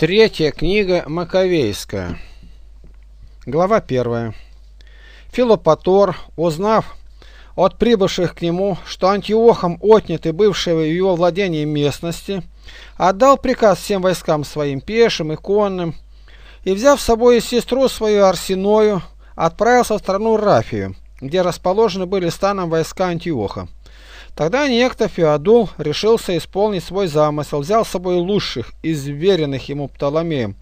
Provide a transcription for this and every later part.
Третья книга Маковейская. Глава 1. Филопатор, узнав от прибывших к нему, что Антиохом отняты бывшие в его владении местности, отдал приказ всем войскам своим пешим и конным, и, взяв с собой сестру свою Арсиною, отправился в страну Рафию, где расположены были станом войска Антиоха. Тогда некто Феодул решился исполнить свой замысел, взял с собой лучших изверенных ему Птоломеем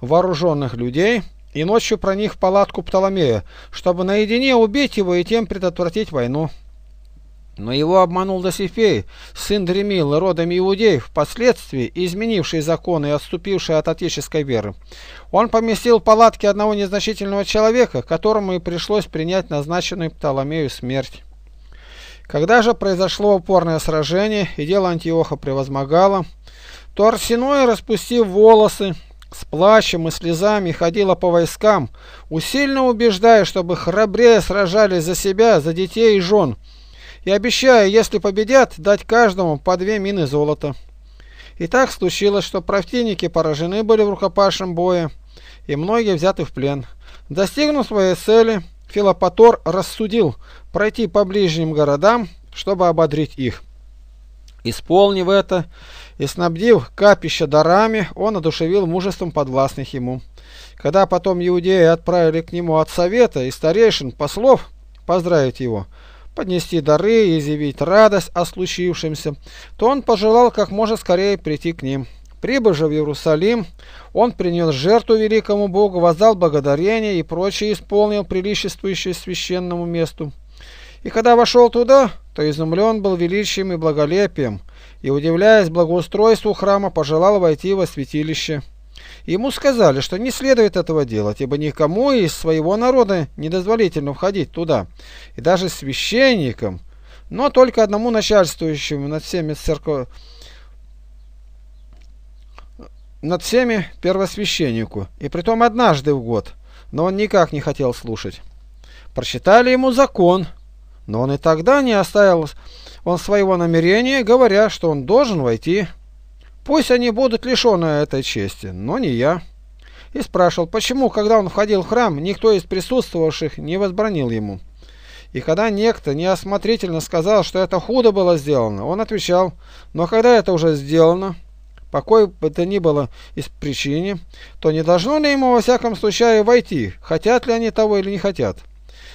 вооруженных людей и ночью проник в палатку Птоломея, чтобы наедине убить его и тем предотвратить войну. Но его обманул Досифей, сын Дремилы, родом иудеев, впоследствии изменивший законы и отступивший от отеческой веры. Он поместил в палатке одного незначительного человека, которому и пришлось принять назначенную Птоломею смерть. Когда же произошло упорное сражение и дело Антиоха превозмогало, то Арсеноя, распустив волосы, с плачем и слезами ходила по войскам, усильно убеждая, чтобы храбрее сражались за себя, за детей и жен, и обещая, если победят, дать каждому по две мины золота. И так случилось, что противники поражены были в рукопашном бое, и многие взяты в плен. Достигнув своей цели, Филопатор рассудил пройти по ближним городам, чтобы ободрить их. Исполнив это и снабдив капище дарами, он одушевил мужеством подвластных ему. Когда потом иудеи отправили к нему от совета и старейшин послов поздравить его, поднести дары и изъявить радость о случившемся, то он пожелал как можно скорее прийти к ним. Прибыв же в Иерусалим, он принес жертву великому Богу, воздал благодарение и прочее исполнил приличествующее священному месту. И когда вошел туда, то изумлен был величием и благолепием, и, удивляясь благоустройству храма, пожелал войти во святилище. Ему сказали, что не следует этого делать, ибо никому из своего народа недозволительно входить туда, и даже священникам, но только одному начальствующему над всеми церковными над всеми первосвященнику, и притом однажды в год, но он никак не хотел слушать. Прочитали ему закон, но он и тогда не оставил он своего намерения, говоря, что он должен войти. Пусть они будут лишены этой чести, но не я. И спрашивал, почему, когда он входил в храм, никто из присутствовавших не возбранил ему. И когда некто неосмотрительно сказал, что это худо было сделано, он отвечал, но когда это уже сделано, Покой какой бы то ни было из причине, то не должно ли ему во всяком случае войти, хотят ли они того или не хотят.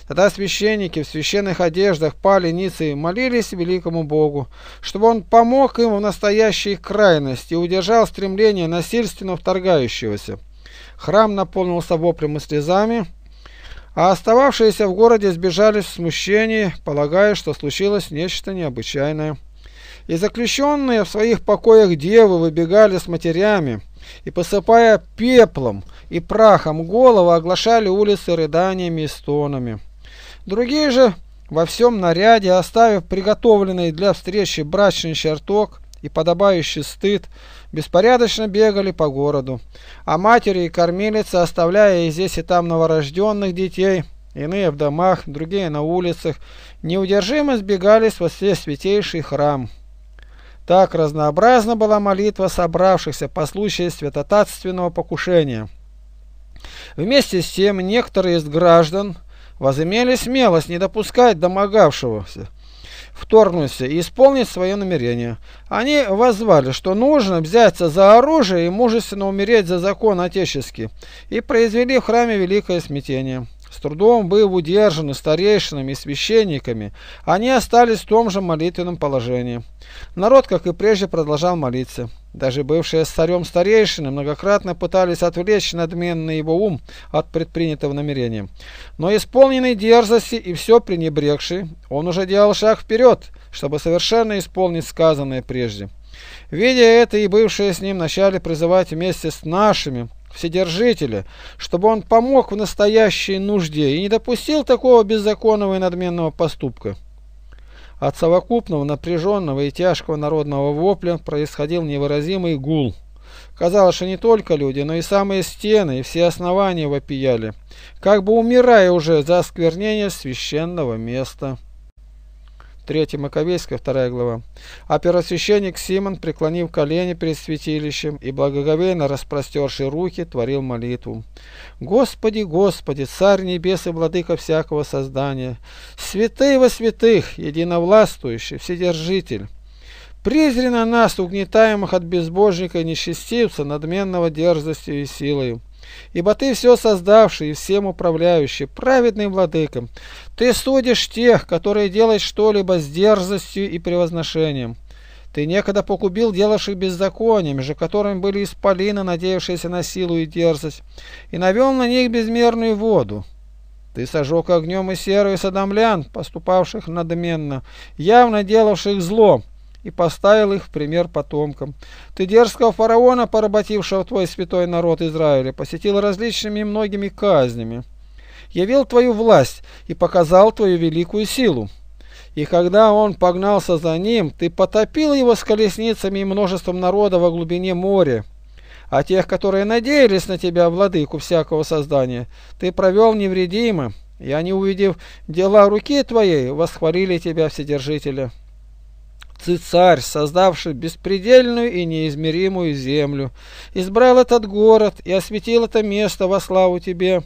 Тогда священники в священных одеждах пали ниц и молились великому Богу, чтобы он помог им в настоящей крайности и удержал стремление насильственно вторгающегося. Храм наполнился воплем и слезами, а остававшиеся в городе сбежались в смущении, полагая, что случилось нечто необычайное. И заключенные в своих покоях девы выбегали с матерями и, посыпая пеплом и прахом головы, оглашали улицы рыданиями и стонами. Другие же во всем наряде, оставив приготовленный для встречи брачный чертог и подобающий стыд, беспорядочно бегали по городу, а матери и кормилицы, оставляя и здесь и там новорожденных детей, иные в домах, другие на улицах, неудержимо сбегались во все святейший храм. Так разнообразна была молитва собравшихся по случаю святотатственного покушения. Вместе с тем некоторые из граждан возымели смелость не допускать домогавшегося вторгнуться и исполнить свое намерение. Они воззвали, что нужно взяться за оружие и мужественно умереть за закон отеческий, и произвели в храме великое смятение с трудом был удержан старейшинами и священниками, они остались в том же молитвенном положении. Народ, как и прежде, продолжал молиться. Даже бывшие с царем старейшины многократно пытались отвлечь надменный его ум от предпринятого намерения. Но исполненный дерзости и все пренебрегший, он уже делал шаг вперед, чтобы совершенно исполнить сказанное прежде. Видя это, и бывшие с ним начали призывать вместе с нашими Вседержителя, чтобы он помог в настоящей нужде и не допустил такого беззаконного и надменного поступка. От совокупного напряженного и тяжкого народного вопля происходил невыразимый гул. Казалось, что не только люди, но и самые стены, и все основания вопияли, как бы умирая уже за осквернение священного места. 3 Маковейская, 2 глава. А первосвященник Симон, преклонив колени перед святилищем и благоговейно распростерши руки, творил молитву. «Господи, Господи, Царь Небес и Владыка всякого создания, святый во святых, единовластвующий, Вседержитель!» презрено нас, угнетаемых от безбожника и нечестивца, надменного дерзостью и силою. Ибо ты все создавший и всем управляющий, праведным владыка, ты судишь тех, которые делают что-либо с дерзостью и превозношением. Ты некогда погубил делавших беззаконием, же которыми были исполины, надеявшиеся на силу и дерзость, и навел на них безмерную воду. Ты сожег огнем и серую садомлян, поступавших надменно, явно делавших зло, и поставил их в пример потомкам. Ты дерзкого фараона, поработившего твой святой народ Израиля, посетил различными и многими казнями, явил твою власть и показал твою великую силу. И когда он погнался за ним, ты потопил его с колесницами и множеством народа во глубине моря. А тех, которые надеялись на тебя, владыку всякого создания, ты провел невредимо, и они, увидев дела руки твоей, восхвалили тебя, Вседержителя». Ты царь, создавший беспредельную и неизмеримую землю, избрал этот город и осветил это место во славу тебе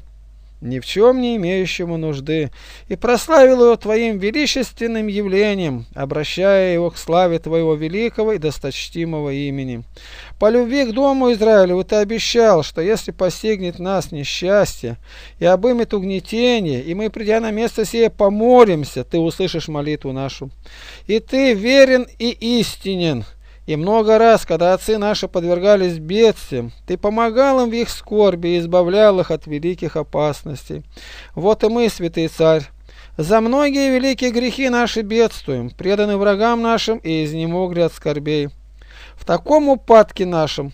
ни в чем не имеющему нужды, и прославил его Твоим величественным явлением, обращая его к славе Твоего великого и досточтимого имени. По любви к Дому Израилеву Ты обещал, что если постигнет нас несчастье и обымет угнетение, и мы, придя на место сие, поморимся, Ты услышишь молитву нашу. И Ты верен и истинен, и много раз, когда отцы наши подвергались бедствиям, ты помогал им в их скорби и избавлял их от великих опасностей. Вот и мы, святый царь, за многие великие грехи наши бедствуем, преданы врагам нашим и изнемогли от скорбей. В таком упадке нашем,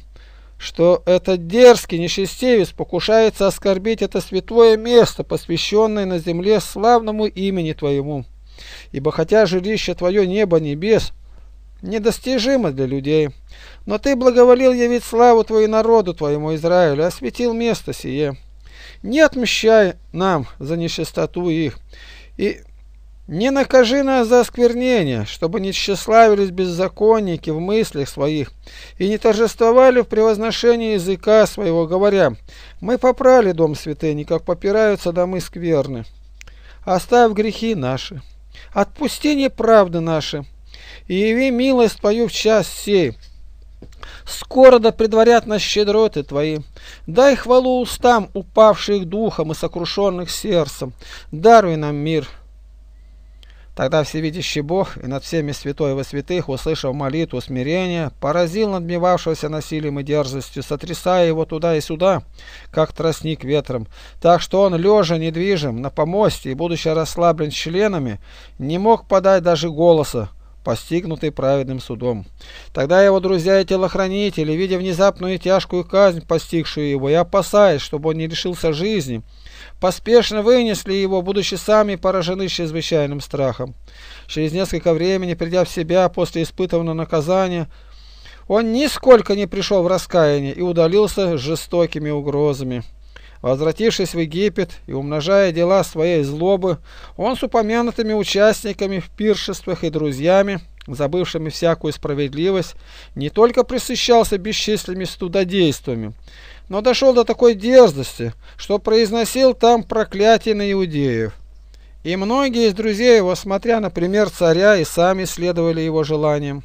что этот дерзкий нечестивец покушается оскорбить это святое место, посвященное на земле славному имени Твоему. Ибо хотя жилище Твое небо небес – недостижимо для людей. Но ты благоволил явить славу твою народу твоему Израилю, осветил место сие. Не отмщай нам за нечистоту их, и не накажи нас за осквернение, чтобы не тщеславились беззаконники в мыслях своих и не торжествовали в превозношении языка своего, говоря, «Мы попрали дом святыни, как попираются домы скверны. Оставь грехи наши, отпусти неправды наши, яви милость твою в час сей. Скоро да предварят нас щедроты Твои. Дай хвалу устам, упавших духом и сокрушенных сердцем. Даруй нам мир. Тогда всевидящий Бог и над всеми святой во святых, услышав молитву смирения, поразил надмевавшегося насилием и дерзостью, сотрясая его туда и сюда, как тростник ветром, так что он, лежа недвижим на помосте и будучи расслаблен членами, не мог подать даже голоса, постигнутый праведным судом. Тогда его друзья и телохранители, видя внезапную и тяжкую казнь, постигшую его, и опасаясь, чтобы он не лишился жизни, поспешно вынесли его, будучи сами поражены чрезвычайным страхом. Через несколько времени, придя в себя после испытанного наказания, он нисколько не пришел в раскаяние и удалился с жестокими угрозами. Возвратившись в Египет и умножая дела своей злобы, он с упомянутыми участниками в пиршествах и друзьями, забывшими всякую справедливость, не только присыщался бесчисленными студодействами, но дошел до такой дерзости, что произносил там проклятие на иудеев. И многие из друзей его, смотря на пример царя, и сами следовали его желаниям.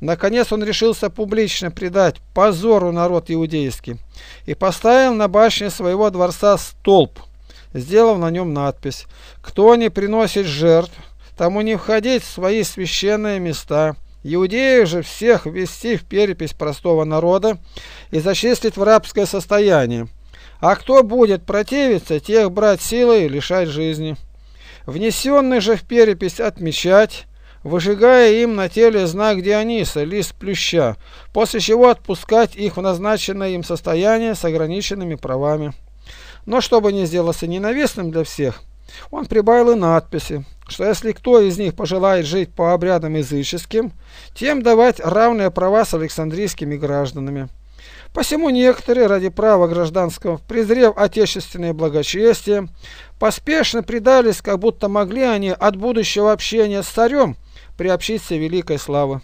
Наконец он решился публично предать позору народ иудейский и поставил на башне своего дворца столб, сделав на нем надпись «Кто не приносит жертв, тому не входить в свои священные места». Иудеев же всех ввести в перепись простого народа и зачислить в рабское состояние. А кто будет противиться, тех брать силой и лишать жизни. Внесенный же в перепись отмечать, выжигая им на теле знак Диониса, лист плюща, после чего отпускать их в назначенное им состояние с ограниченными правами. Но чтобы не сделаться ненавистным для всех, он прибавил и надписи, что если кто из них пожелает жить по обрядам языческим, тем давать равные права с александрийскими гражданами. Посему некоторые, ради права гражданского, презрев отечественное благочестие, поспешно предались, как будто могли они от будущего общения с царем приобщиться великой славы.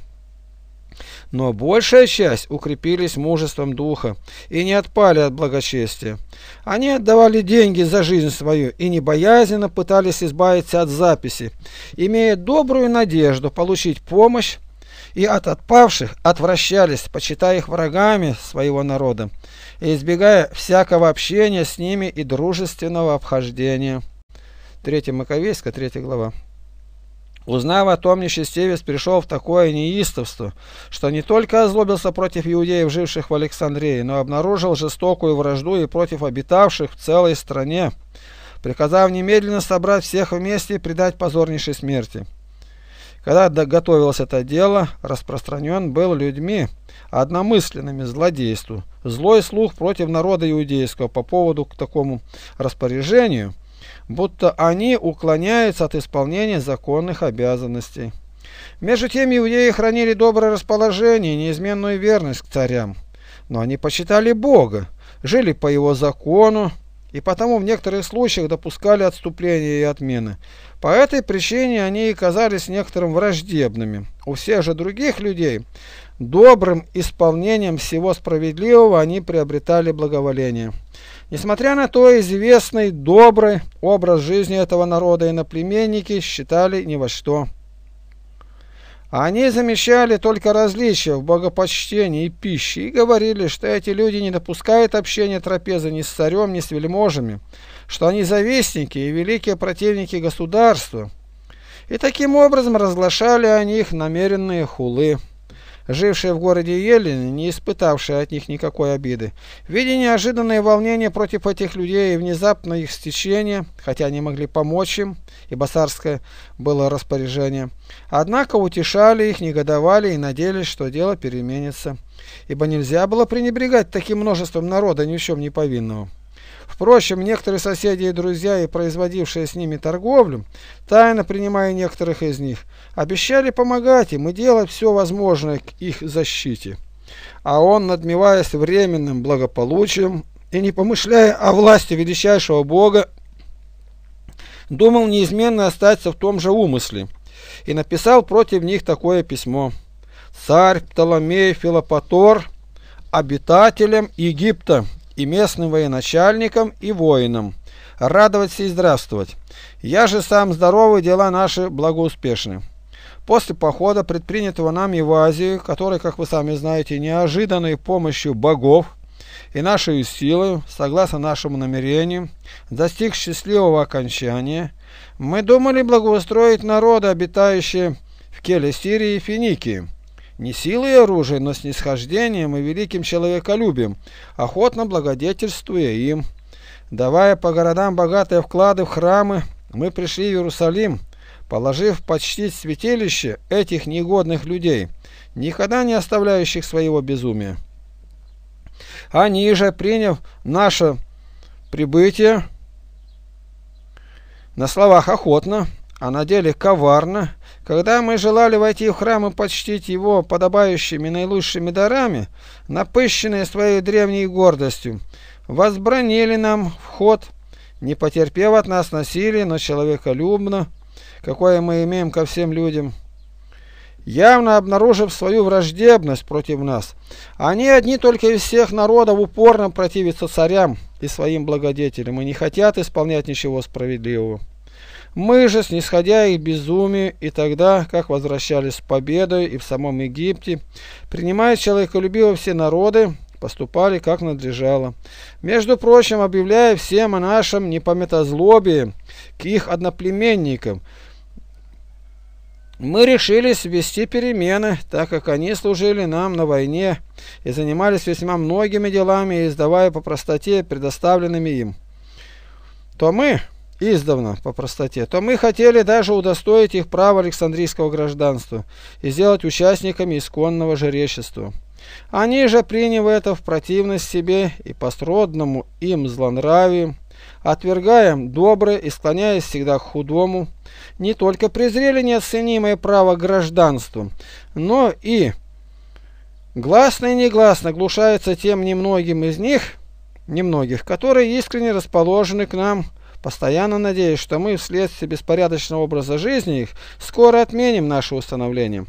Но большая часть укрепились мужеством духа и не отпали от благочестия. Они отдавали деньги за жизнь свою и небоязненно пытались избавиться от записи, имея добрую надежду получить помощь, и от отпавших отвращались, почитая их врагами своего народа, и избегая всякого общения с ними и дружественного обхождения. 3 Маковейска, 3 глава. Узнав о том, нечестивец пришел в такое неистовство, что не только озлобился против иудеев, живших в Александрии, но обнаружил жестокую вражду и против обитавших в целой стране, приказав немедленно собрать всех вместе и предать позорнейшей смерти. Когда готовилось это дело, распространен был людьми, одномысленными злодейству, злой слух против народа иудейского по поводу к такому распоряжению – будто они уклоняются от исполнения законных обязанностей. Между тем иудеи хранили доброе расположение и неизменную верность к царям, но они почитали Бога, жили по его закону и потому в некоторых случаях допускали отступления и отмены. По этой причине они и казались некоторым враждебными. У всех же других людей добрым исполнением всего справедливого они приобретали благоволение. Несмотря на то, известный добрый образ жизни этого народа иноплеменники считали ни во что. Они замечали только различия в богопочтении и пище и говорили, что эти люди не допускают общения трапезы ни с царем, ни с вельможами, что они завистники и великие противники государства. И таким образом разглашали о них намеренные хулы жившие в городе Елен не испытавшие от них никакой обиды, видя неожиданное волнение против этих людей и внезапно их стечение, хотя они могли помочь им, ибо царское было распоряжение, однако утешали их, негодовали и надеялись, что дело переменится, ибо нельзя было пренебрегать таким множеством народа ни в чем не повинного. Впрочем, некоторые соседи и друзья, и производившие с ними торговлю, тайно принимая некоторых из них, обещали помогать им и делать все возможное к их защите. А он, надмеваясь временным благополучием и не помышляя о власти величайшего Бога, думал неизменно остаться в том же умысле и написал против них такое письмо. «Царь Птоломей Филопатор, обитателем Египта, и местным военачальникам, и воинам. Радоваться и здравствовать. Я же сам здоровый, дела наши благоуспешны. После похода, предпринятого нами в Азию, который, как вы сами знаете, неожиданной помощью богов и нашей силой, согласно нашему намерению, достиг счастливого окончания, мы думали благоустроить народы, обитающие в Келе Сирии и Финикии не силой и оружием, но снисхождением и великим человеколюбием, охотно благодетельствуя им. Давая по городам богатые вклады в храмы, мы пришли в Иерусалим, положив почтить святилище этих негодных людей, никогда не оставляющих своего безумия. Они же, приняв наше прибытие, на словах охотно, а на деле коварно, когда мы желали войти в храм и почтить его подобающими наилучшими дарами, напыщенные своей древней гордостью, возбранили нам вход, не потерпев от нас насилия, но человеколюбно, какое мы имеем ко всем людям. Явно обнаружив свою враждебность против нас, они одни только из всех народов упорно противятся царям и своим благодетелям и не хотят исполнять ничего справедливого. Мы же, снисходя их безумию, и тогда, как возвращались с победой и в самом Египте, принимая человеколюбиво все народы, поступали как надлежало. Между прочим, объявляя всем о нашем непометозлобии к их одноплеменникам, мы решились ввести перемены, так как они служили нам на войне и занимались весьма многими делами, издавая по простоте предоставленными им. То мы, издавна по простоте, то мы хотели даже удостоить их права Александрийского гражданства и сделать участниками исконного жречества. Они же, приняв это в противность себе и посродному им злонравию, отвергая доброе и склоняясь всегда к худому, не только презрели неоценимое право гражданству, но и гласно и негласно глушается тем немногим из них, немногих, которые искренне расположены к нам, Постоянно надеюсь, что мы вследствие беспорядочного образа жизни их скоро отменим наше установление.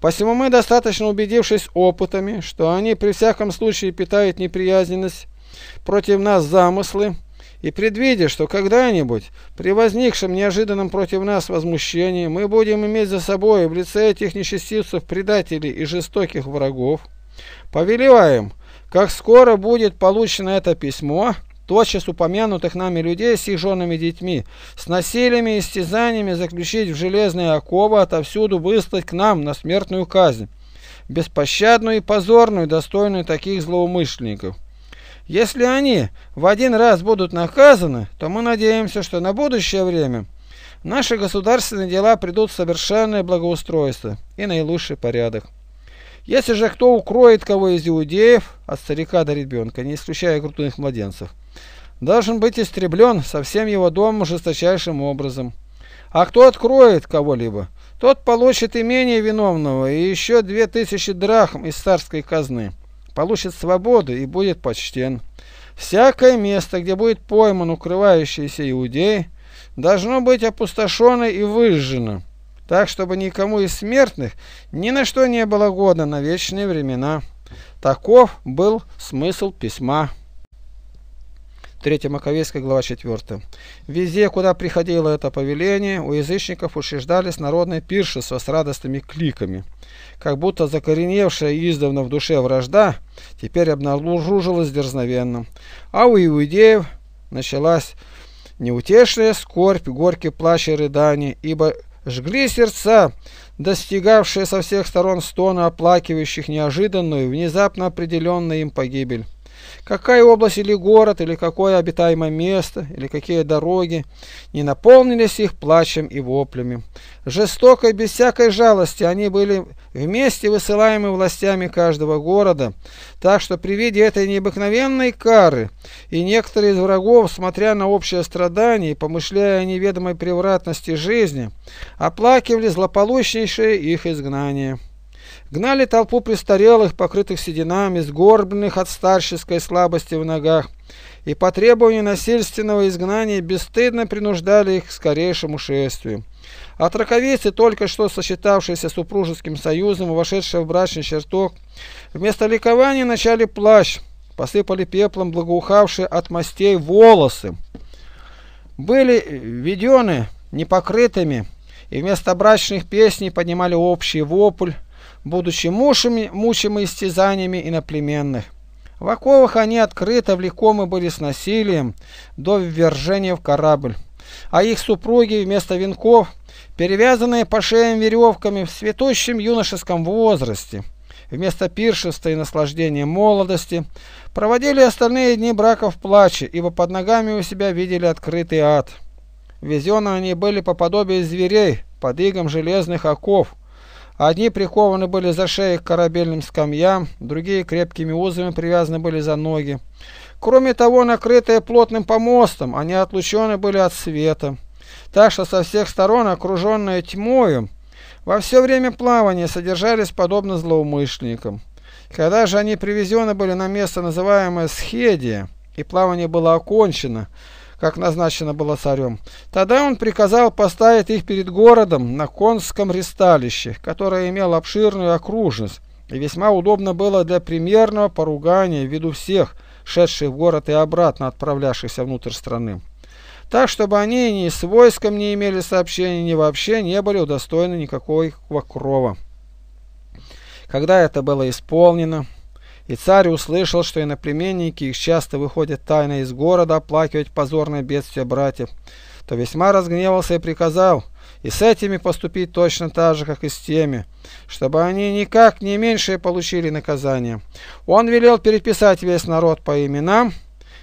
Посему мы, достаточно убедившись опытами, что они при всяком случае питают неприязненность против нас замыслы, и предвидя, что когда-нибудь при возникшем неожиданном против нас возмущении мы будем иметь за собой в лице этих нечестивцев предателей и жестоких врагов, повелеваем, как скоро будет получено это письмо – тотчас упомянутых нами людей с их женами и детьми, с насилиями и истязаниями заключить в железные оковы, отовсюду выслать к нам на смертную казнь, беспощадную и позорную, достойную таких злоумышленников. Если они в один раз будут наказаны, то мы надеемся, что на будущее время наши государственные дела придут в совершенное благоустройство и наилучший порядок. Если же кто укроет кого из иудеев, от старика до ребенка, не исключая крутых младенцев, должен быть истреблен со всем его домом жесточайшим образом. А кто откроет кого-либо, тот получит имение виновного и еще две тысячи драхм из царской казны, получит свободу и будет почтен. Всякое место, где будет пойман укрывающийся иудей, должно быть опустошено и выжжено, так, чтобы никому из смертных ни на что не было года на вечные времена. Таков был смысл письма. 3 Маковейская, глава 4. «Везде, куда приходило это повеление, у язычников учреждались народные пиршества с радостными кликами. Как будто закореневшая издавна в душе вражда теперь обнаружилась дерзновенно. А у иудеев началась неутешная скорбь, горький плач и рыдание, ибо жгли сердца, достигавшие со всех сторон стоны оплакивающих неожиданную, и внезапно определенную им погибель. Какая область или город, или какое обитаемое место, или какие дороги не наполнились их плачем и воплями. Жестоко и без всякой жалости они были вместе высылаемы властями каждого города, так что при виде этой необыкновенной кары и некоторые из врагов, смотря на общее страдание и помышляя о неведомой превратности жизни, оплакивали злополучнейшее их изгнание. Гнали толпу престарелых, покрытых сединами, сгорбленных от старческой слабости в ногах, и по требованию насильственного изгнания бесстыдно принуждали их к скорейшему шествию. А траковесы, только что сочетавшиеся супружеским союзом и вошедшие в брачный чертог, вместо ликования начали плащ, посыпали пеплом благоухавшие от мастей волосы. Были введены непокрытыми, и вместо брачных песней поднимали общий вопль, будучи мушами, мучимы истязаниями иноплеменных. В оковах они открыто влекомы были с насилием до ввержения в корабль, а их супруги вместо венков, перевязанные по шеям веревками в цветущем юношеском возрасте, вместо пиршества и наслаждения молодости, проводили остальные дни брака в плаче, ибо под ногами у себя видели открытый ад. Везены они были по подобию зверей, под игом железных оков, Одни прикованы были за шеи к корабельным скамьям, другие крепкими узами привязаны были за ноги. Кроме того, накрытые плотным помостом, они отлучены были от света. Так что со всех сторон, окруженные тьмою, во все время плавания содержались подобно злоумышленникам. Когда же они привезены были на место, называемое Схедия, и плавание было окончено, как назначено было царем. Тогда он приказал поставить их перед городом на конском ристалище, которое имело обширную окружность и весьма удобно было для примерного поругания ввиду всех, шедших в город и обратно отправлявшихся внутрь страны. Так, чтобы они ни с войском не имели сообщения, ни вообще не были удостоены никакого крова. Когда это было исполнено, и царь услышал, что иноплеменники их часто выходят тайно из города оплакивать позорное бедствие братьев, то весьма разгневался и приказал и с этими поступить точно так же, как и с теми, чтобы они никак не меньшее получили наказание. Он велел переписать весь народ по именам,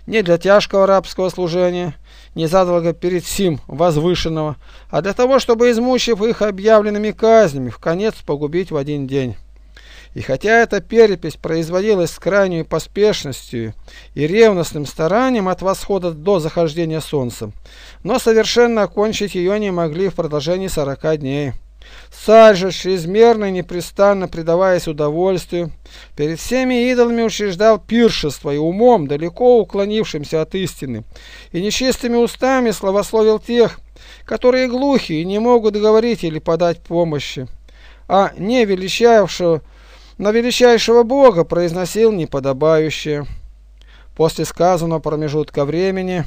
не для тяжкого рабского служения, не задолго перед сим возвышенного, а для того, чтобы, измучив их объявленными казнями, в конец погубить в один день. И хотя эта перепись производилась с крайней поспешностью и ревностным старанием от восхода до захождения солнца, но совершенно окончить ее не могли в продолжении 40 дней. Царь же, чрезмерно и непрестанно предаваясь удовольствию, перед всеми идолами учреждал пиршество и умом, далеко уклонившимся от истины, и нечистыми устами словословил тех, которые глухи и не могут говорить или подать помощи, а не величавшего на величайшего Бога произносил неподобающее. После сказанного промежутка времени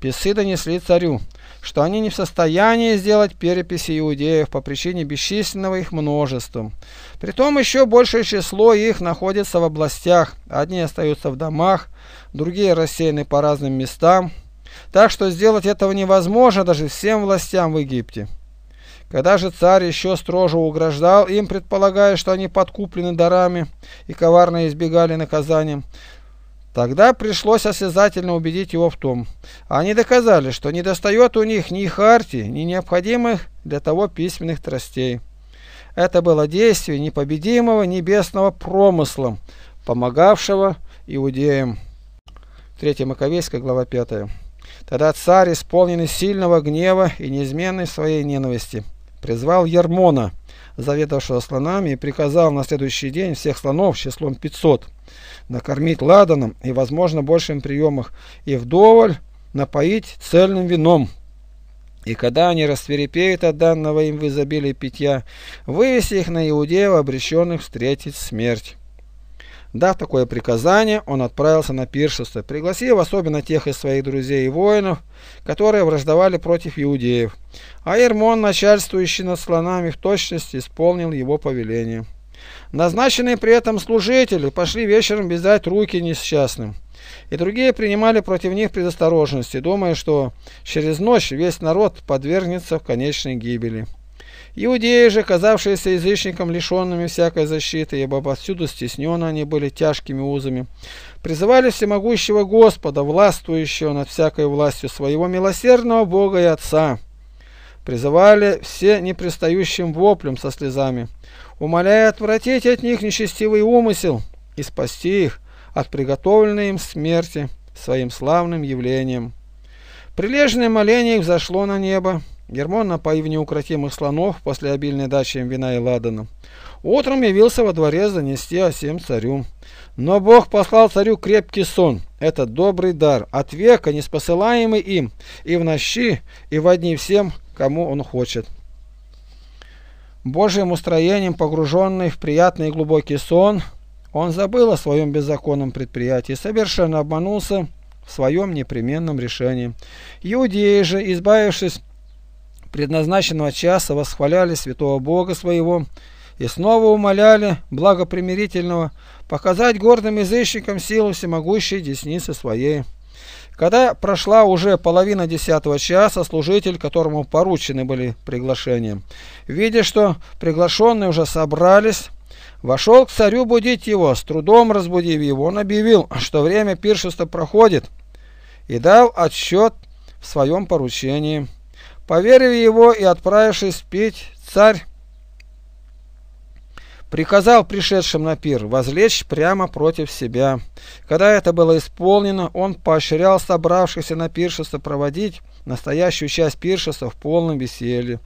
песы донесли царю, что они не в состоянии сделать переписи иудеев по причине бесчисленного их множества. Притом еще большее число их находится в областях, одни остаются в домах, другие рассеяны по разным местам, так что сделать этого невозможно даже всем властям в Египте. Когда же царь еще строже угрожал им, предполагая, что они подкуплены дарами и коварно избегали наказания, Тогда пришлось осязательно убедить его в том. Они доказали, что не достает у них ни хартии, ни необходимых для того письменных тростей. Это было действие непобедимого небесного промысла, помогавшего иудеям. 3 Маковейская, глава 5. Тогда царь, исполненный сильного гнева и неизменной своей ненависти, Призвал Ермона, заведовавшего слонами, и приказал на следующий день всех слонов числом 500 накормить ладаном и, возможно, большим приемах, и вдоволь напоить цельным вином. И когда они расцверепеют от данного им в изобилии питья, вывеси их на Иудеев, обреченных встретить смерть. Дав такое приказание, он отправился на пиршество, пригласив особенно тех из своих друзей и воинов, которые враждовали против иудеев. А Ермон, начальствующий над слонами, в точности исполнил его повеление. Назначенные при этом служители пошли вечером вязать руки несчастным. И другие принимали против них предосторожности, думая, что через ночь весь народ подвергнется конечной гибели. Иудеи же, казавшиеся язычникам, лишенными всякой защиты, ибо повсюду стеснены они были тяжкими узами, призывали всемогущего Господа, властвующего над всякой властью, своего милосердного Бога и Отца. Призывали все непрестающим воплем со слезами, умоляя отвратить от них нечестивый умысел и спасти их от приготовленной им смерти своим славным явлением. Прилежное моление их взошло на небо, Гермон, напоив неукротимых слонов после обильной дачи им вина и ладана, утром явился во дворе, занести осем царю. Но Бог послал царю крепкий сон. Это добрый дар, от века неспосылаемый им, и в нощи, и в одни всем, кому он хочет. Божьим устроением, погруженный в приятный и глубокий сон, он забыл о своем беззаконном предприятии, совершенно обманулся в своем непременном решении. Иудеи же, избавившись предназначенного часа восхваляли святого Бога своего и снова умоляли благопримирительного показать гордым язычникам силу всемогущей десницы своей. Когда прошла уже половина десятого часа, служитель, которому поручены были приглашения, видя, что приглашенные уже собрались, вошел к царю будить его, с трудом разбудив его, он объявил, что время пиршества проходит, и дал отсчет в своем поручении. Поверив его и отправившись петь, царь приказал пришедшим на пир возлечь прямо против себя. Когда это было исполнено, он поощрял собравшихся на пиршество проводить настоящую часть пиршества в полном веселье.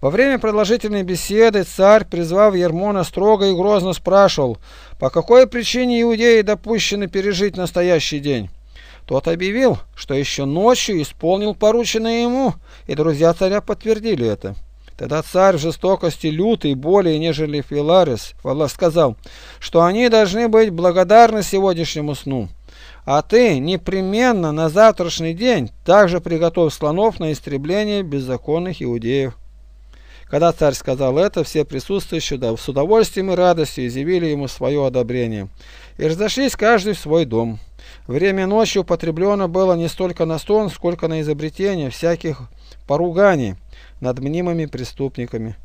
Во время продолжительной беседы царь, призвав Ермона, строго и грозно спрашивал, по какой причине иудеи допущены пережить настоящий день. Тот объявил, что еще ночью исполнил порученное ему, и друзья царя подтвердили это. Тогда царь в жестокости лютый более, нежели Филарис, сказал, что они должны быть благодарны сегодняшнему сну. А ты непременно на завтрашний день также приготовь слонов на истребление беззаконных иудеев. Когда царь сказал это, все присутствующие с удовольствием и радостью изъявили ему свое одобрение и разошлись каждый в свой дом. Время ночи употреблено было не столько на стон, сколько на изобретение всяких поруганий над мнимыми преступниками.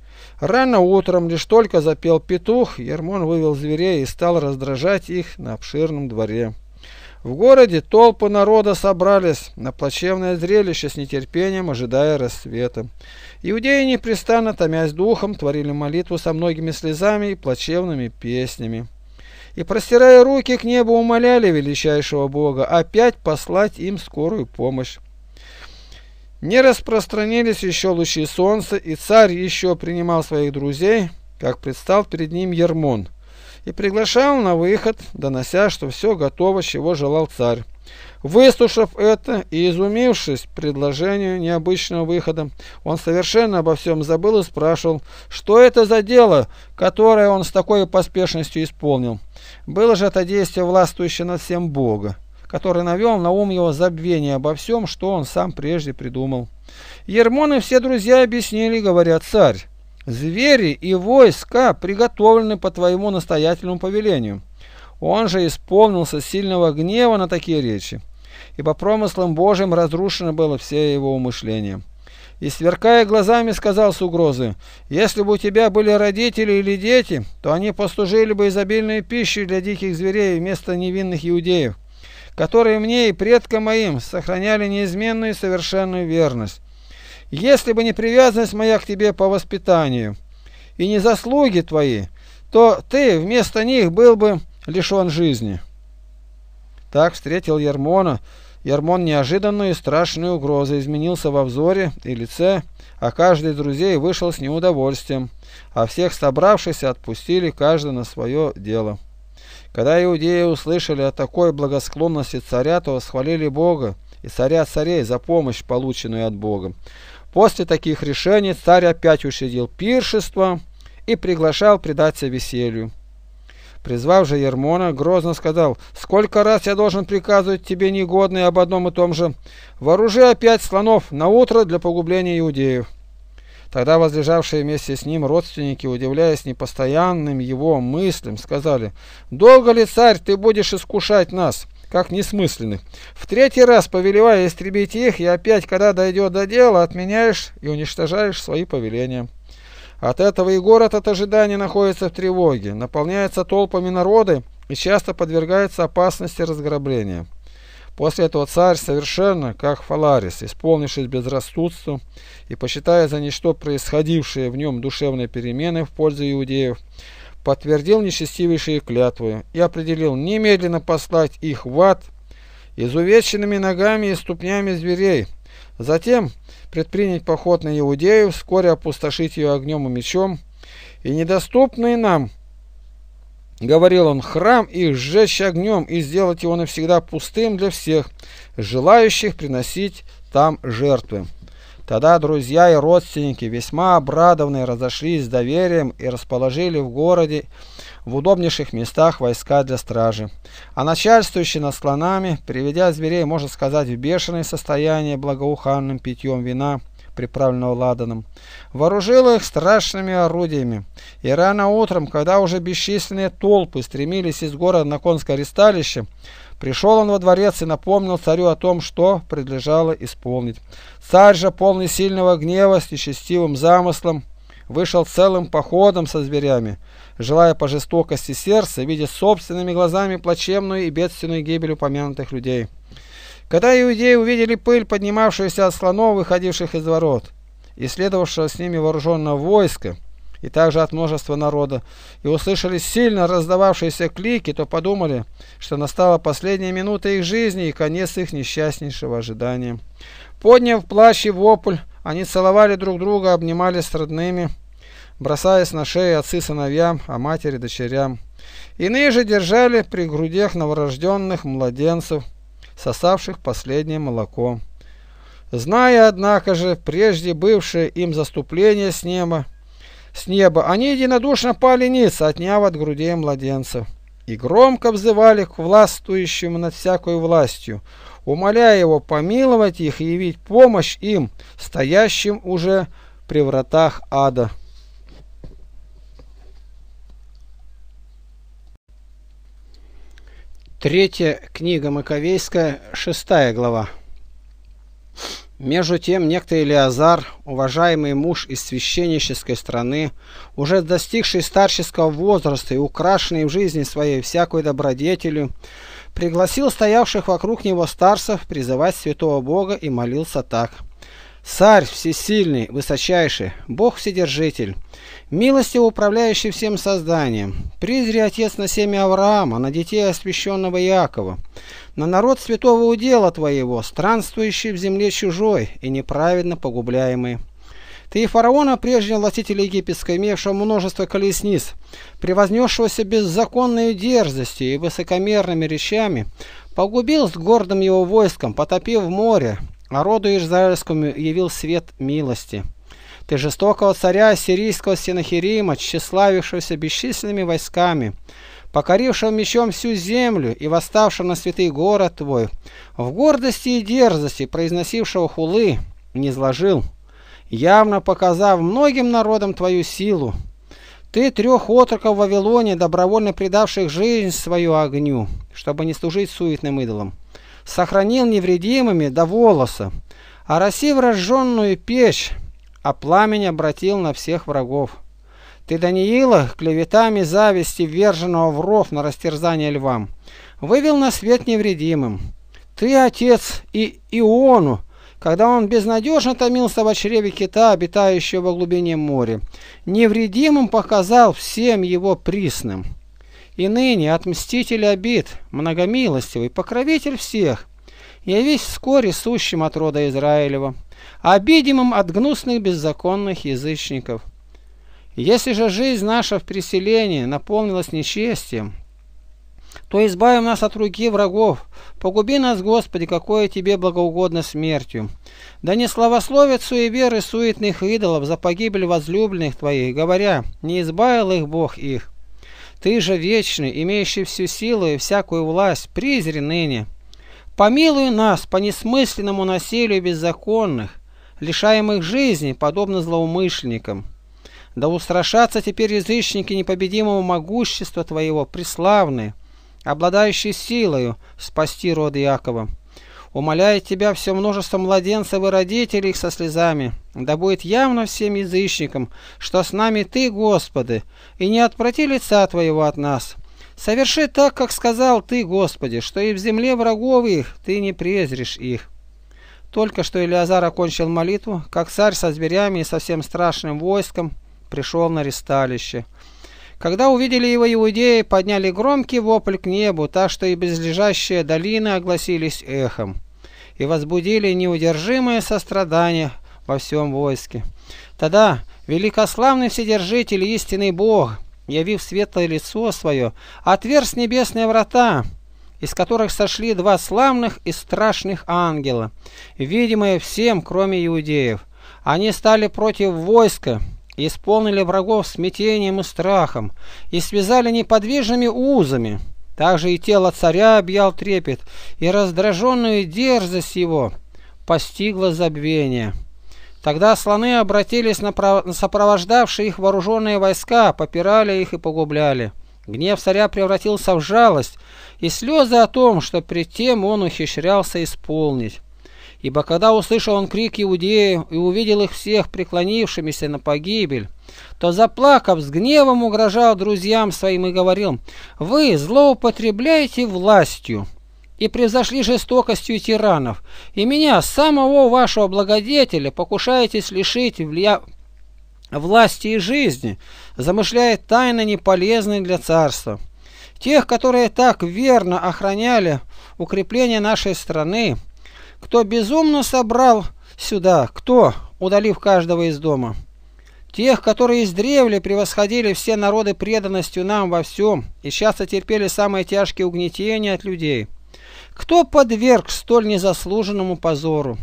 Рано утром лишь только запел петух, Ермон вывел зверей и стал раздражать их на обширном дворе. В городе толпы народа собрались на плачевное зрелище с нетерпением, ожидая рассвета. Иудеи непрестанно, томясь духом, творили молитву со многими слезами и плачевными песнями и, простирая руки к небу, умоляли величайшего Бога опять послать им скорую помощь. Не распространились еще лучи солнца, и царь еще принимал своих друзей, как предстал перед ним Ермон, и приглашал на выход, донося, что все готово, чего желал царь. Выслушав это и изумившись предложению необычного выхода, он совершенно обо всем забыл и спрашивал, что это за дело, которое он с такой поспешностью исполнил. Было же это действие властвующее над всем Бога, который навел на ум его забвение обо всем, что он сам прежде придумал. Ермон и все друзья объяснили, говоря, «Царь, звери и войска приготовлены по твоему настоятельному повелению». Он же исполнился сильного гнева на такие речи ибо промыслом Божьим разрушено было все его умышление. И, сверкая глазами, сказал с угрозой, «Если бы у тебя были родители или дети, то они послужили бы изобильной пищей для диких зверей вместо невинных иудеев, которые мне и предкам моим сохраняли неизменную и совершенную верность. Если бы не привязанность моя к тебе по воспитанию и не заслуги твои, то ты вместо них был бы лишен жизни». Так встретил Ермона, Ермон неожиданную и страшную угрозу изменился во взоре и лице, а каждый из друзей вышел с неудовольствием, а всех собравшихся отпустили каждый на свое дело. Когда иудеи услышали о такой благосклонности царя, то восхвалили Бога и царя царей за помощь, полученную от Бога. После таких решений царь опять ущадил пиршество и приглашал предаться веселью. Призвав же Ермона, грозно сказал, «Сколько раз я должен приказывать тебе негодные об одном и том же? Вооружи опять слонов на утро для погубления иудеев». Тогда возлежавшие вместе с ним родственники, удивляясь непостоянным его мыслям, сказали, «Долго ли, царь, ты будешь искушать нас?» как несмысленных. В третий раз, повелевая истребить их, и опять, когда дойдет до дела, отменяешь и уничтожаешь свои повеления. От этого и город от ожидания находится в тревоге, наполняется толпами народы и часто подвергается опасности разграбления. После этого царь совершенно, как Фаларис, исполнившись безрассудству и посчитая за ничто происходившие в нем душевные перемены в пользу иудеев, подтвердил нечестивейшие клятвы и определил немедленно послать их в ад изувеченными ногами и ступнями зверей. Затем предпринять поход на Иудею, вскоре опустошить ее огнем и мечом. И недоступный нам, говорил он, храм их сжечь огнем и сделать его навсегда пустым для всех, желающих приносить там жертвы. Тогда друзья и родственники, весьма обрадованные, разошлись с доверием и расположили в городе в удобнейших местах войска для стражи. А начальствующий над слонами, приведя зверей, можно сказать, в бешеное состояние благоуханным питьем вина, приправленного ладаном, вооружил их страшными орудиями. И рано утром, когда уже бесчисленные толпы стремились из города на конское аресталище, Пришел он во дворец и напомнил царю о том, что предлежало исполнить. Царь же, полный сильного гнева, с нечестивым замыслом, вышел целым походом со зверями, желая по жестокости сердца видеть собственными глазами плачевную и бедственную гибель упомянутых людей. Когда иудеи увидели пыль, поднимавшуюся от слонов, выходивших из ворот, и следовавшего с ними вооруженного войска, и также от множества народа, и услышали сильно раздававшиеся клики, то подумали, что настала последняя минута их жизни и конец их несчастнейшего ожидания. Подняв плащ и вопль, они целовали друг друга, обнимались с родными, бросаясь на шею отцы сыновьям, а матери дочерям. Иные же держали при грудях новорожденных младенцев, сосавших последнее молоко. Зная, однако же, прежде бывшее им заступление с неба, с неба, они единодушно пали низ, отняв от грудей младенцев, и громко взывали к властвующему над всякой властью, умоляя его помиловать их и явить помощь им, стоящим уже при вратах ада. Третья книга Маковейская, шестая глава. Между тем, некто Илиазар, уважаемый муж из священнической страны, уже достигший старческого возраста и украшенный в жизни своей всякой добродетелью, пригласил стоявших вокруг него старцев призывать святого Бога и молился так – Царь всесильный, высочайший, Бог вседержитель, милостиво управляющий всем созданием, призри Отец на семя Авраама, на детей освященного Иакова, на народ святого удела твоего, странствующий в земле чужой и неправедно погубляемый. Ты и фараона, прежнего властителя египетского, имевшего множество колесниц, превознесшегося беззаконной дерзостью и высокомерными речами, погубил с гордым его войском, потопив море, Народу израильскому явил свет милости. Ты жестокого царя сирийского Синахирима, тщеславившегося бесчисленными войсками, покорившего мечом всю землю и восставшего на святый город твой, в гордости и дерзости произносившего хулы, не изложил, явно показав многим народам твою силу. Ты трех отроков в Вавилоне, добровольно предавших жизнь свою огню, чтобы не служить суетным идолам сохранил невредимыми до волоса, оросив а разжженную печь, а пламень обратил на всех врагов. Ты, Даниила, клеветами зависти, вверженного в ров на растерзание львам, вывел на свет невредимым. Ты, отец, и Иону, когда он безнадежно томился в очреве кита, обитающего в глубине моря, невредимым показал всем его присным. И ныне отмститель обид, многомилостивый, покровитель всех, явись вскоре сущим от рода Израилева, обидимым от гнусных беззаконных язычников. Если же жизнь наша в переселении наполнилась нечестием, то избави нас от руки врагов, погуби нас, Господи, какое Тебе благоугодно смертью. Да не славословят суеверы суетных идолов за погибель возлюбленных Твоих, говоря, не избавил их Бог их. Ты же вечный, имеющий всю силу и всякую власть, призри ныне. Помилуй нас по несмысленному насилию беззаконных, лишаемых жизни, подобно злоумышленникам. Да устрашатся теперь язычники непобедимого могущества Твоего, преславные, обладающие силою спасти род Якова умоляет тебя все множество младенцев и родителей их со слезами. Да будет явно всем язычникам, что с нами Ты, Господи, и не отпроти лица Твоего от нас. Соверши так, как сказал Ты, Господи, что и в земле врагов их Ты не презришь их». Только что Илиазар окончил молитву, как царь со зверями и со всем страшным войском пришел на ресталище. Когда увидели его иудеи, подняли громкий вопль к небу, так что и близлежащие долины огласились эхом, и возбудили неудержимое сострадание во всем войске. Тогда великославный Вседержитель, истинный Бог, явив светлое лицо свое, отверз небесные врата, из которых сошли два славных и страшных ангела, видимые всем, кроме иудеев. Они стали против войска, исполнили врагов смятением и страхом, и связали неподвижными узами. Также и тело царя объял трепет, и раздраженную дерзость его постигла забвение. Тогда слоны обратились на сопровождавшие их вооруженные войска, попирали их и погубляли. Гнев царя превратился в жалость, и слезы о том, что при тем он ухищрялся исполнить. Ибо когда услышал он крик иудеев и увидел их всех преклонившимися на погибель, то, заплакав, с гневом угрожал друзьям своим и говорил, «Вы злоупотребляете властью» и превзошли жестокостью тиранов, и меня, самого вашего благодетеля, покушаетесь лишить влия... власти и жизни, замышляя тайны, неполезные для царства. Тех, которые так верно охраняли укрепление нашей страны, кто безумно собрал сюда? Кто, удалив каждого из дома? Тех, которые издревле превосходили все народы преданностью нам во всем и часто терпели самые тяжкие угнетения от людей. Кто подверг столь незаслуженному позору?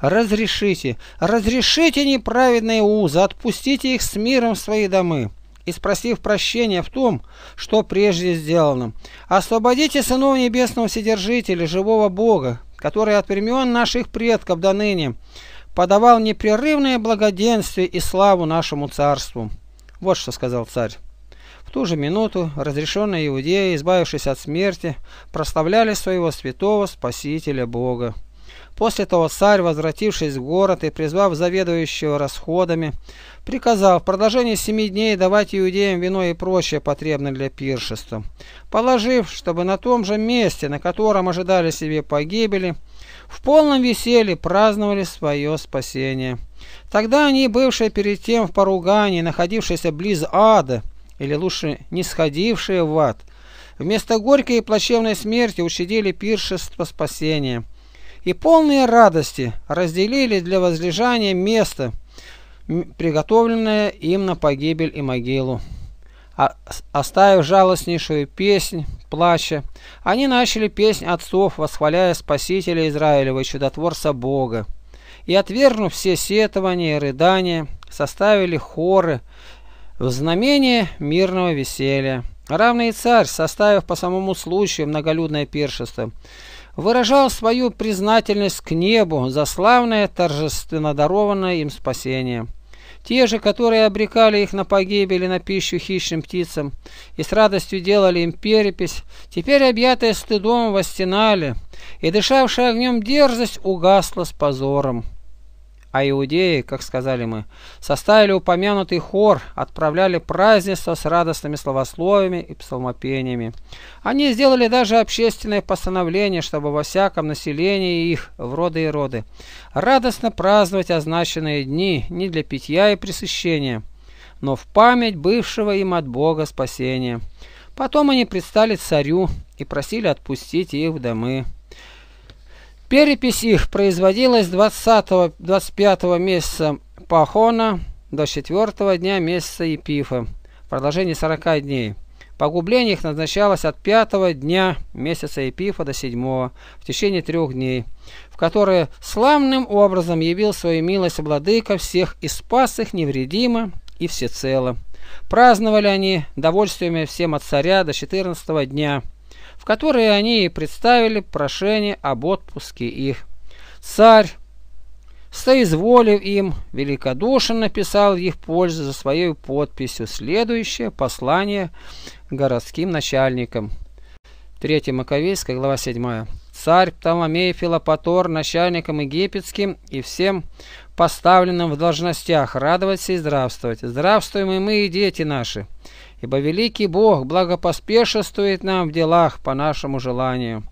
Разрешите, разрешите неправедные узы, отпустите их с миром в свои домы и спросив прощения в том, что прежде сделано. Освободите сынов небесного Вседержителя, живого Бога, который от времен наших предков до ныне подавал непрерывное благоденствие и славу нашему царству. Вот что сказал царь. В ту же минуту разрешенные иудеи, избавившись от смерти, прославляли своего святого Спасителя Бога. После того царь, возвратившись в город и призвав заведующего расходами, приказал в продолжение семи дней давать иудеям вино и прочее потребное для пиршества, положив, чтобы на том же месте, на котором ожидали себе погибели, в полном веселье праздновали свое спасение. Тогда они, бывшие перед тем в поругании, находившиеся близ ада, или лучше не сходившие в ад, вместо горькой и плачевной смерти учредили пиршество спасения – и полные радости разделили для возлежания место, приготовленное им на погибель и могилу. А, оставив жалостнейшую песнь плача, они начали песнь отцов, восхваляя Спасителя Израилева чудотворца Бога. И, отвергнув все сетования и рыдания, составили хоры в знамение мирного веселья. Равный царь, составив по самому случаю многолюдное пиршество, выражал свою признательность к небу за славное торжественно дарованное им спасение. Те же, которые обрекали их на погибель и на пищу хищным птицам, и с радостью делали им перепись, теперь объятые стыдом восстинали, и дышавшая огнем дерзость угасла с позором. А иудеи, как сказали мы, составили упомянутый хор, отправляли празднество с радостными словословиями и псалмопениями. Они сделали даже общественное постановление, чтобы во всяком населении их, в роды и роды, радостно праздновать означенные дни не для питья и пресыщения, но в память бывшего им от Бога спасения. Потом они предстали царю и просили отпустить их в домы. Перепись их производилась 20-25 месяца Пахона до 4 дня месяца Епифа, в продолжении 40 дней. Погубление их назначалось от 5 дня месяца Епифа до 7 в течение трех дней, в которые славным образом явил свою милость владыка всех и спас их невредимо и всецело. Праздновали они довольствиями всем от царя до 14 дня которой они и представили прошение об отпуске их. Царь, соизволив им, великодушно написал в их пользу за своей подписью следующее послание городским начальникам. 3 Маковейская, глава 7. Царь Птоломей филопатор начальником египетским и всем поставленным в должностях радоваться и здравствовать. Здравствуем и мы, и дети наши, ибо великий Бог благопоспешествует нам в делах по нашему желанию.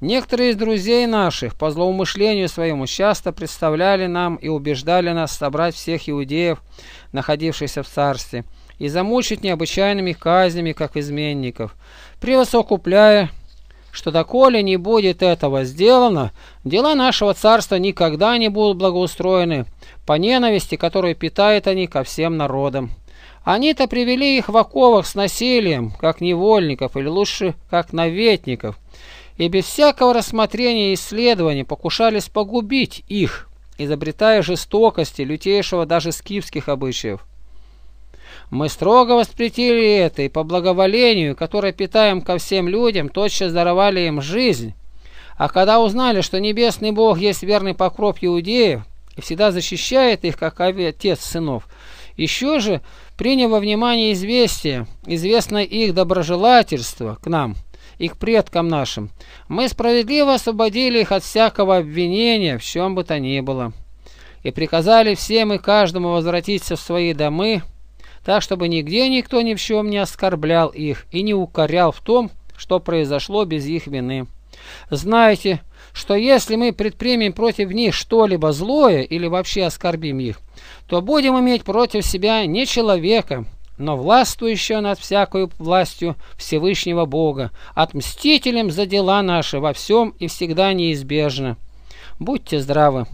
Некоторые из друзей наших по злоумышлению своему часто представляли нам и убеждали нас собрать всех иудеев, находившихся в царстве, и замучить необычайными казнями, как изменников, превосокупляя, что доколе не будет этого сделано, дела нашего царства никогда не будут благоустроены по ненависти, которую питают они ко всем народам. Они-то привели их в оковах с насилием, как невольников, или лучше, как наветников, и без всякого рассмотрения и исследования покушались погубить их, изобретая жестокости лютейшего даже скифских обычаев. Мы строго воспретили это, и по благоволению, которое питаем ко всем людям, тотчас даровали им жизнь. А когда узнали, что небесный Бог есть верный покров иудеев и всегда защищает их, как отец сынов, еще же приняв во внимание известие, известное их доброжелательство к нам и к предкам нашим, мы справедливо освободили их от всякого обвинения в чем бы то ни было, и приказали всем и каждому возвратиться в свои домы, так, чтобы нигде никто ни в чем не оскорблял их и не укорял в том, что произошло без их вины. Знаете, что если мы предпримем против них что-либо злое или вообще оскорбим их, то будем иметь против себя не человека, но властвующего над всякою властью Всевышнего Бога, отмстителем за дела наши во всем и всегда неизбежно. Будьте здравы.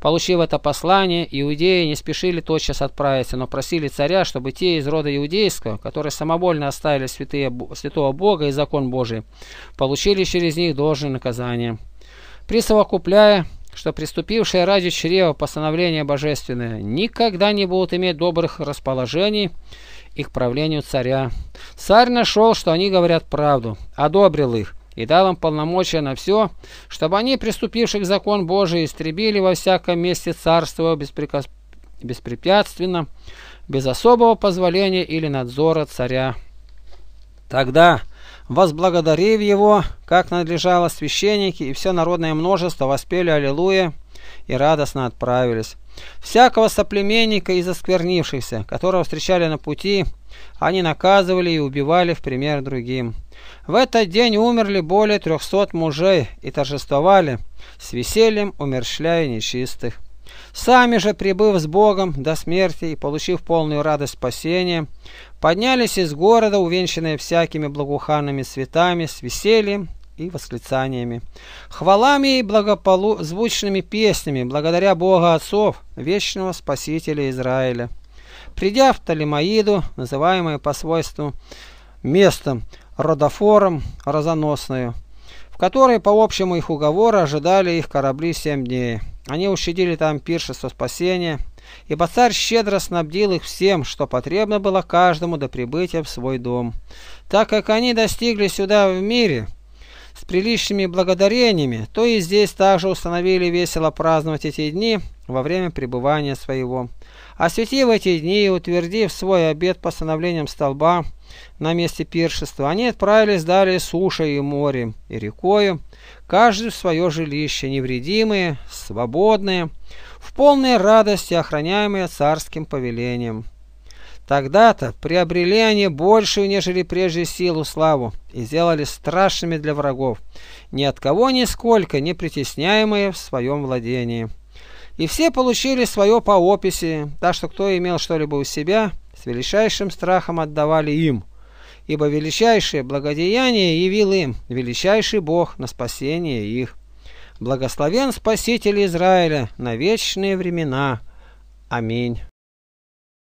Получив это послание, иудеи не спешили тотчас отправиться, но просили царя, чтобы те из рода иудейского, которые самовольно оставили святые, святого Бога и закон Божий, получили через них должное наказание присовокупляя, что приступившие ради чрева постановления божественное никогда не будут иметь добрых расположений и к правлению царя. Царь нашел, что они говорят правду, одобрил их и дал им полномочия на все, чтобы они, приступивших закон Божий, истребили во всяком месте царство беспрекос... беспрепятственно, без особого позволения или надзора царя. Тогда Возблагодарив его, как надлежало, священники и все народное множество воспели «Аллилуйя» и радостно отправились. Всякого соплеменника из осквернившихся, которого встречали на пути, они наказывали и убивали в пример другим. В этот день умерли более трехсот мужей и торжествовали, с весельем умерщвляя нечистых. Сами же, прибыв с Богом до смерти и получив полную радость спасения, поднялись из города, увенчанные всякими благоуханными цветами, с весельем и восклицаниями, хвалами и благополузвучными песнями, благодаря Бога Отцов, вечного Спасителя Израиля. Придя в Талимаиду, называемую по свойству местом Родофором Розоносною, в которой по общему их уговору ожидали их корабли семь дней. Они ущадили там пиршество спасения, ибо царь щедро снабдил их всем, что потребно было каждому до прибытия в свой дом. Так как они достигли сюда в мире с приличными благодарениями, то и здесь также установили весело праздновать эти дни во время пребывания своего осветив эти дни и утвердив свой обед постановлением столба на месте пиршества, они отправились далее сушей и морем, и рекою, каждый в свое жилище, невредимые, свободные, в полной радости, охраняемые царским повелением. Тогда-то приобрели они большую, нежели прежде, силу, славу, и сделали страшными для врагов, ни от кого нисколько не притесняемые в своем владении. И все получили свое по описи, так что кто имел что-либо у себя, с величайшим страхом отдавали им, ибо величайшее благодеяние явил им величайший Бог на спасение их. Благословен Спаситель Израиля на вечные времена. Аминь.